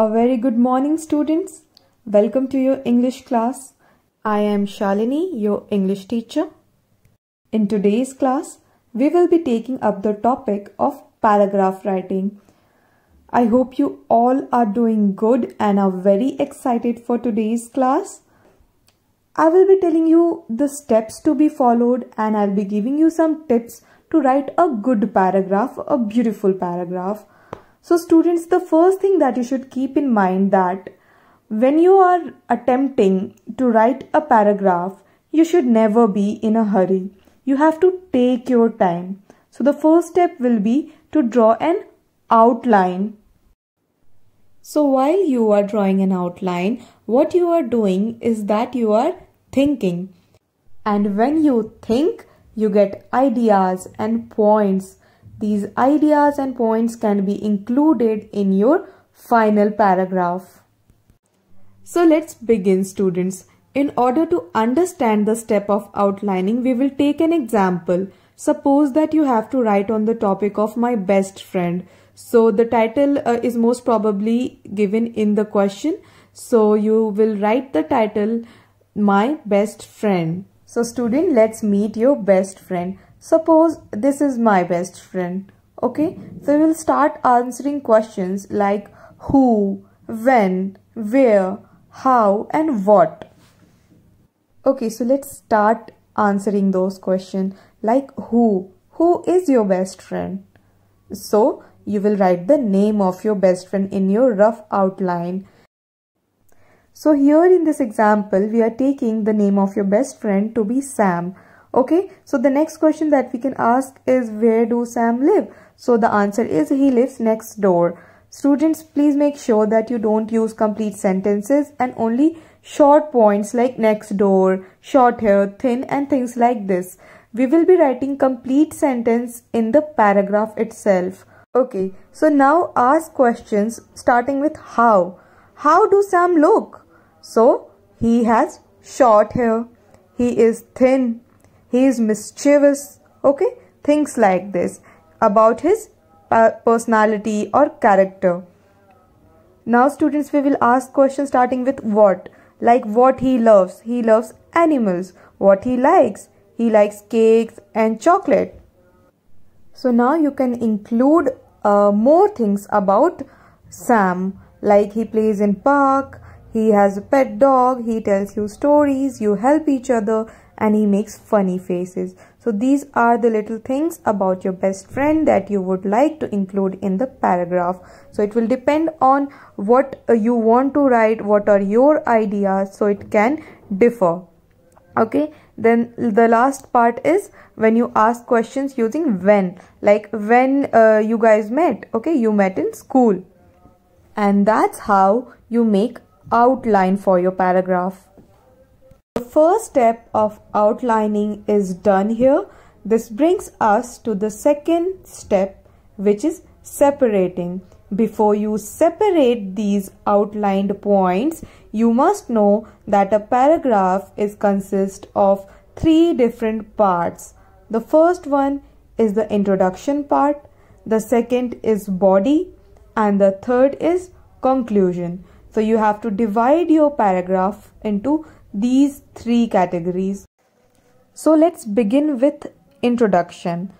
A very good morning, students. Welcome to your English class. I am Shalini, your English teacher. In today's class, we will be taking up the topic of paragraph writing. I hope you all are doing good and are very excited for today's class. I will be telling you the steps to be followed and I'll be giving you some tips to write a good paragraph, a beautiful paragraph. So students, the first thing that you should keep in mind that when you are attempting to write a paragraph, you should never be in a hurry. You have to take your time. So the first step will be to draw an outline. So while you are drawing an outline, what you are doing is that you are thinking. And when you think, you get ideas and points these ideas and points can be included in your final paragraph. So let's begin students. In order to understand the step of outlining, we will take an example. Suppose that you have to write on the topic of my best friend. So the title uh, is most probably given in the question. So you will write the title my best friend. So student, let's meet your best friend. Suppose this is my best friend. Okay, so we will start answering questions like who, when, where, how and what. Okay, so let's start answering those questions like who. Who is your best friend? So, you will write the name of your best friend in your rough outline. So here in this example, we are taking the name of your best friend to be Sam. Okay, so the next question that we can ask is where do Sam live? So the answer is he lives next door. Students, please make sure that you don't use complete sentences and only short points like next door, short hair, thin and things like this. We will be writing complete sentence in the paragraph itself. Okay, so now ask questions starting with how. How do Sam look? So, he has short hair. He is thin. He is mischievous, okay? Things like this about his personality or character. Now students, we will ask questions starting with what. Like what he loves. He loves animals. What he likes. He likes cakes and chocolate. So now you can include uh, more things about Sam. Like he plays in park. He has a pet dog. He tells you stories. You help each other and he makes funny faces. So these are the little things about your best friend that you would like to include in the paragraph. So it will depend on what you want to write, what are your ideas, so it can differ. Okay, then the last part is when you ask questions using when, like when uh, you guys met, okay, you met in school. And that's how you make outline for your paragraph first step of outlining is done here. This brings us to the second step which is separating. Before you separate these outlined points, you must know that a paragraph is consist of three different parts. The first one is the introduction part, the second is body and the third is conclusion. So you have to divide your paragraph into these three categories. So let's begin with introduction.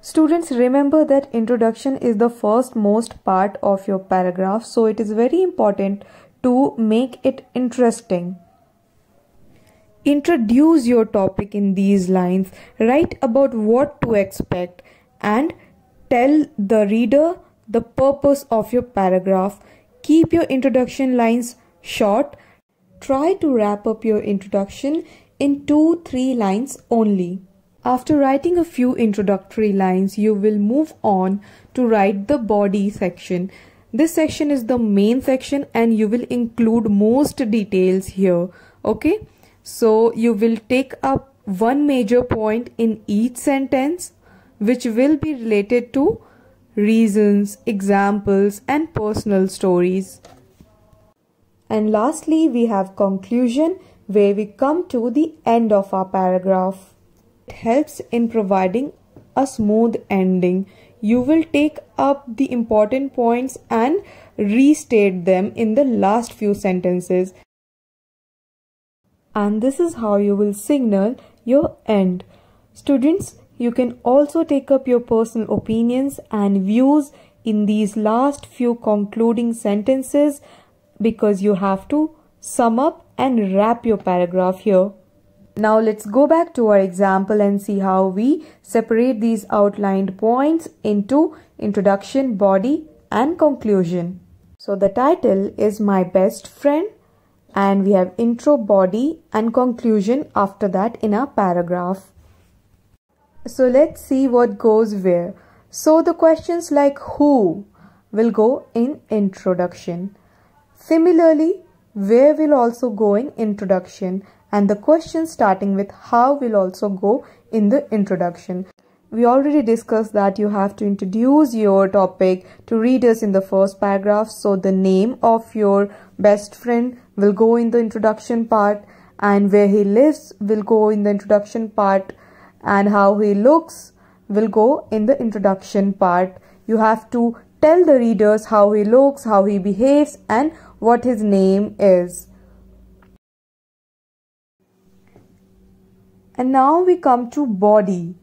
Students, remember that introduction is the first most part of your paragraph, so it is very important to make it interesting. Introduce your topic in these lines, write about what to expect, and tell the reader the purpose of your paragraph. Keep your introduction lines short try to wrap up your introduction in two, three lines only. After writing a few introductory lines, you will move on to write the body section. This section is the main section and you will include most details here. Okay, so you will take up one major point in each sentence which will be related to reasons, examples and personal stories. And lastly, we have conclusion where we come to the end of our paragraph. It helps in providing a smooth ending. You will take up the important points and restate them in the last few sentences. And this is how you will signal your end. Students, you can also take up your personal opinions and views in these last few concluding sentences because you have to sum up and wrap your paragraph here. Now let's go back to our example and see how we separate these outlined points into introduction, body and conclusion. So the title is My Best Friend and we have intro, body and conclusion after that in our paragraph. So let's see what goes where. So the questions like who will go in introduction. Similarly, where will also go in introduction and the question starting with how will also go in the introduction. We already discussed that you have to introduce your topic to readers in the first paragraph. So the name of your best friend will go in the introduction part and where he lives will go in the introduction part and how he looks will go in the introduction part. You have to tell the readers how he looks, how he behaves and what his name is. And now we come to body,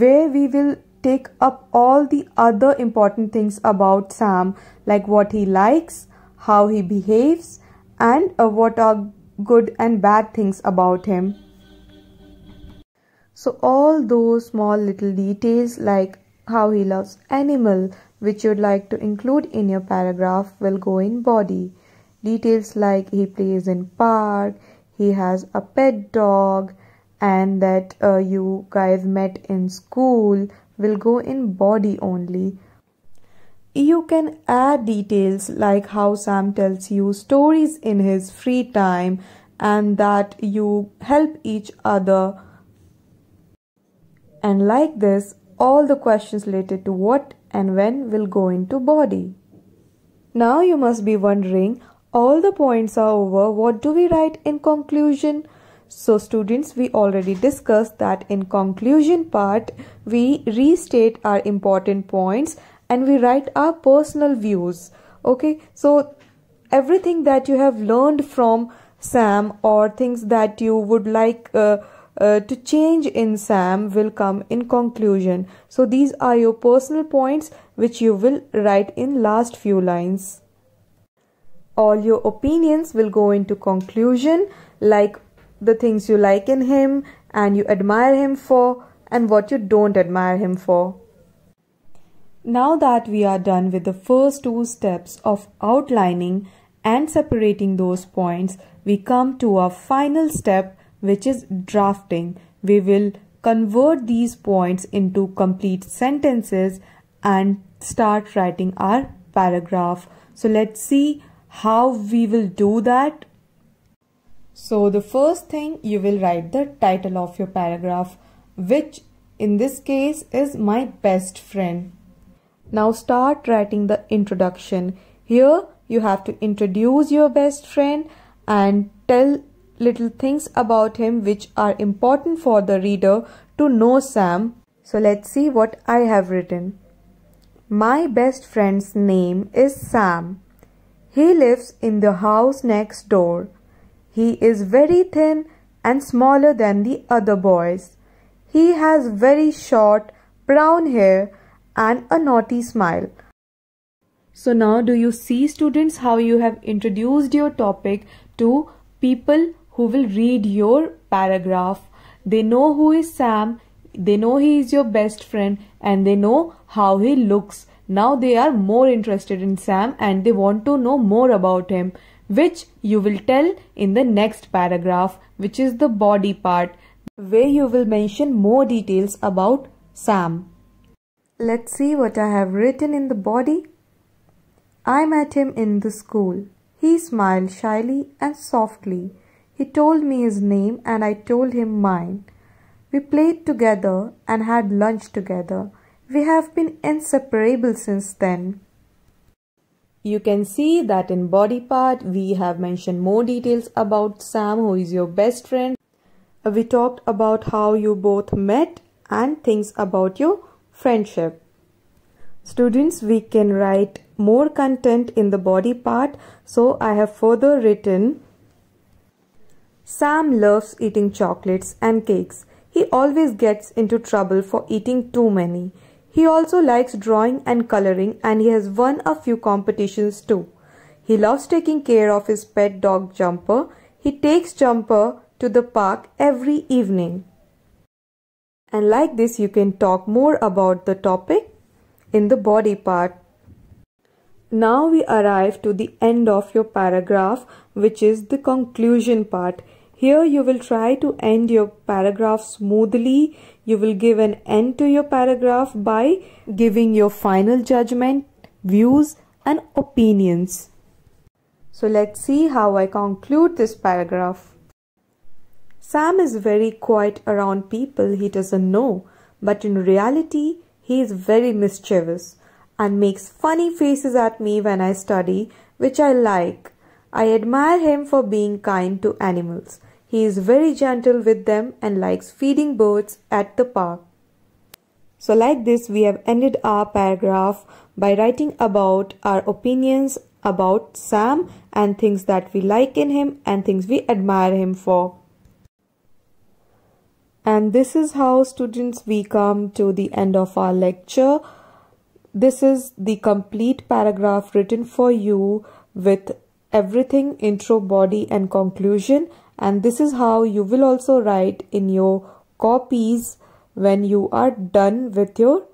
where we will take up all the other important things about Sam, like what he likes, how he behaves, and uh, what are good and bad things about him. So all those small little details like how he loves animal, which you'd like to include in your paragraph will go in body. Details like he plays in park, he has a pet dog and that uh, you guys met in school will go in body only. You can add details like how Sam tells you stories in his free time and that you help each other. And like this, all the questions related to what and when will go into body. Now you must be wondering all the points are over, what do we write in conclusion? So students, we already discussed that in conclusion part, we restate our important points and we write our personal views. Okay, so everything that you have learned from Sam or things that you would like uh, uh, to change in Sam will come in conclusion. So these are your personal points which you will write in last few lines all your opinions will go into conclusion like the things you like in him and you admire him for and what you don't admire him for. Now that we are done with the first two steps of outlining and separating those points, we come to our final step which is drafting. We will convert these points into complete sentences and start writing our paragraph. So let's see how we will do that? So the first thing you will write the title of your paragraph which in this case is my best friend. Now start writing the introduction. Here you have to introduce your best friend and tell little things about him which are important for the reader to know Sam. So let's see what I have written. My best friend's name is Sam. He lives in the house next door. He is very thin and smaller than the other boys. He has very short brown hair and a naughty smile. So now do you see students how you have introduced your topic to people who will read your paragraph. They know who is Sam, they know he is your best friend and they know how he looks. Now they are more interested in Sam and they want to know more about him, which you will tell in the next paragraph, which is the body part, where you will mention more details about Sam. Let's see what I have written in the body. I met him in the school. He smiled shyly and softly. He told me his name and I told him mine. We played together and had lunch together. We have been inseparable since then. You can see that in body part, we have mentioned more details about Sam, who is your best friend. We talked about how you both met and things about your friendship. Students, we can write more content in the body part. So I have further written Sam loves eating chocolates and cakes. He always gets into trouble for eating too many. He also likes drawing and coloring and he has won a few competitions too. He loves taking care of his pet dog Jumper. He takes Jumper to the park every evening. And like this you can talk more about the topic in the body part. Now we arrive to the end of your paragraph which is the conclusion part. Here you will try to end your paragraph smoothly. You will give an end to your paragraph by giving your final judgment, views and opinions. So let's see how I conclude this paragraph. Sam is very quiet around people he doesn't know, but in reality, he is very mischievous and makes funny faces at me when I study, which I like. I admire him for being kind to animals. He is very gentle with them and likes feeding birds at the park. So like this we have ended our paragraph by writing about our opinions about Sam and things that we like in him and things we admire him for. And this is how students we come to the end of our lecture. This is the complete paragraph written for you with everything intro body and conclusion and this is how you will also write in your copies when you are done with your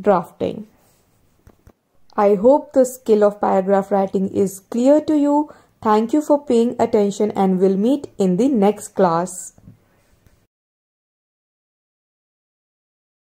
drafting. I hope the skill of paragraph writing is clear to you. Thank you for paying attention and we'll meet in the next class.